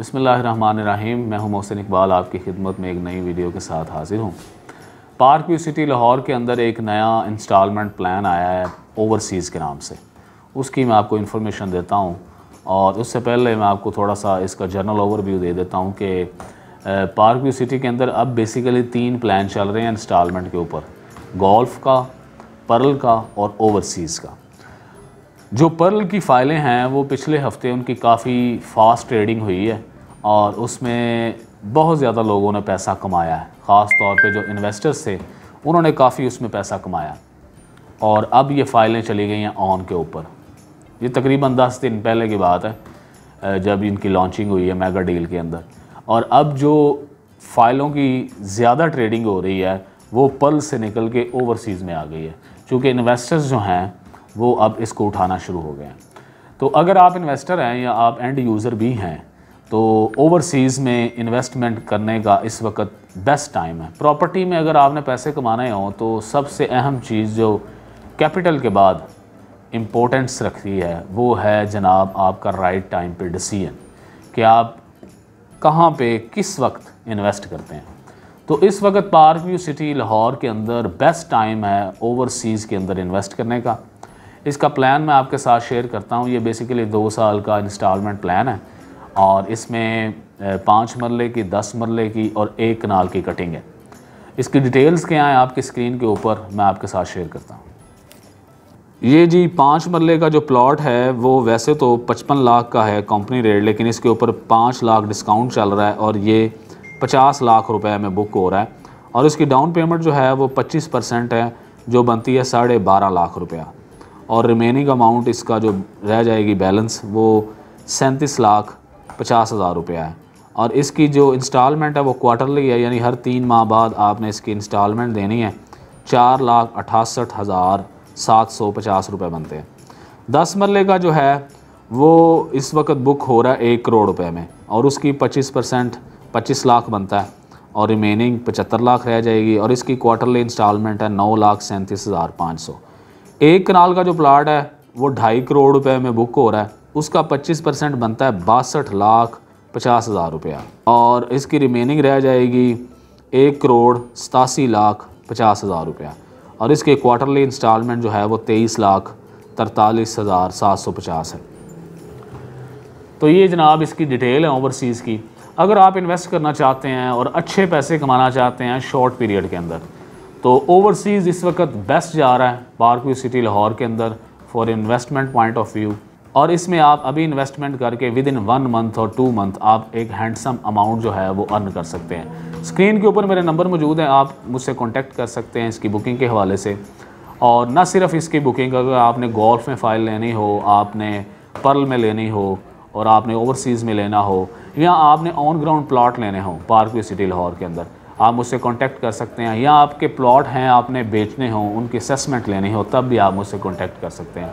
बसमीम मैं हूं मोहसिन इकबाल आपकी खिदमत में एक नई वीडियो के साथ हाजिर हूं पार्क व्यू सिटी लाहौर के अंदर एक नया इंस्टॉलमेंट प्लान आया है ओवरसीज़ के नाम से उसकी मैं आपको इन्फॉर्मेशन देता हूं और उससे पहले मैं आपको थोड़ा सा इसका जनरल ओवरव्यू दे देता हूं कि पार्क व्यू सिटी के अंदर अब बेसिकली तीन प्लान चल रहे हैं इंस्टॉलमेंट के ऊपर गोल्फ़ का पर्ल का और ओवरसीज़ का जो पर्ल की फ़ाइलें हैं वो पिछले हफ्ते उनकी काफ़ी फास्ट ट्रेडिंग हुई है और उसमें बहुत ज़्यादा लोगों ने पैसा कमाया है ख़ास तौर पे जो इन्वेस्टर्स थे उन्होंने काफ़ी उसमें पैसा कमाया और अब ये फाइलें चली गई हैं ऑन के ऊपर ये तकरीबन दस दिन पहले की बात है जब इनकी लॉन्चिंग हुई है मेगा डील के अंदर और अब जो फाइलों की ज़्यादा ट्रेडिंग हो रही है वो पल से निकल के ओवरसीज़ में आ गई है क्योंकि इन्वेस्टर्स जो हैं वो अब इसको उठाना शुरू हो गए हैं तो अगर आप इन्वेस्टर हैं या आप एंड यूज़र भी हैं तो ओवरसीज़ में इन्वेस्टमेंट करने का इस वक्त बेस्ट टाइम है प्रॉपर्टी में अगर आपने पैसे कमाने हों तो सबसे अहम चीज़ जो कैपिटल के बाद इम्पोर्टेंस रखती है वो है जनाब आपका राइट टाइम पे डिसीजन कि आप कहाँ पे किस वक्त इन्वेस्ट करते हैं तो इस वक्त पार्क व्यू सिटी लाहौर के अंदर बेस्ट टाइम है ओवरसीज़ के अंदर इन्वेस्ट करने का इसका प्लान मैं आपके साथ शेयर करता हूँ ये बेसिकली दो साल का इंस्टॉलमेंट प्लान है और इसमें पाँच मरले की दस मरले की और एक कनाल की कटिंग है इसकी डिटेल्स क्या हैं आपकी स्क्रीन के ऊपर मैं आपके साथ शेयर करता हूँ ये जी पाँच मरले का जो प्लॉट है वो वैसे तो पचपन लाख का है कंपनी रेट लेकिन इसके ऊपर पाँच लाख डिस्काउंट चल रहा है और ये पचास लाख रुपए में बुक हो रहा है और इसकी डाउन पेमेंट जो है वो पच्चीस परसेंट है जो बनती है साढ़े बारह लाख रुपया और रिमेनिंग अमाउंट इसका जो रह जाएगी बैलेंस वो सैंतीस लाख पचास हज़ार रुपया है और इसकी जो इंस्टॉलमेंट है वो क्वार्टरली है यानी हर तीन माह बाद आपने इसकी इंस्टॉलमेंट देनी है चार लाख अठासठ हज़ार सात सौ पचास रुपये बनते हैं दस मरले का जो है वो इस वक्त बुक हो रहा है एक करोड़ रुपए में और उसकी पच्चीस परसेंट पच्चीस लाख बनता है और रिमेनिंग पचहत्तर लाख रह जाएगी और इसकी क्वार्टरली इंस्टॉलमेंट है नौ लाख सैंतीस हज़ार पाँच सौ एक कनाल का जो प्लाट है वो ढाई करोड़ रुपए में बुक हो रहा है उसका 25 परसेंट बनता है बासठ लाख पचास हज़ार रुपया और इसकी रिमेनिंग रह जाएगी एक करोड़ सतासी लाख पचास हज़ार रुपया और इसके क्वार्टरली इंस्टॉलमेंट जो है वो तेईस लाख तरतालीस हज़ार सात सौ पचास है तो ये जनाब इसकी डिटेल है ओवरसीज़ की अगर आप इन्वेस्ट करना चाहते हैं और अच्छे पैसे कमाना चाहते हैं शॉर्ट पीरियड के अंदर तो ओवरसीज़ इस वक्त बेस्ट जा रहा है बारकवी सिटी लाहौर के अंदर for investment point of view और इसमें आप अभी इन्वेस्टमेंट करके विद इन वन मंथ और टू मंथ आप एक हैंडसम अमाउंट जो है वो अर्न कर सकते हैं स्क्रीन के ऊपर मेरे नंबर मौजूद हैं आप मुझसे कॉन्टैक्ट कर सकते हैं इसकी बुकिंग के हवाले से और ना सिर्फ इसकी बुकिंग अगर आपने गोल्फ में फ़ाइल लेनी हो आपने पर्ल में लेनी हो और आपने ओवरसीज़ में लेना हो या आपने ऑन ग्राउंड प्लाट लेने हो पार्कवे सिटी लाहौर के अंदर आप मुझसे कांटेक्ट कर सकते हैं या आपके प्लॉट हैं आपने बेचने हों उनकी असेसमेंट लेनी हो तब भी आप मुझसे कांटेक्ट कर सकते हैं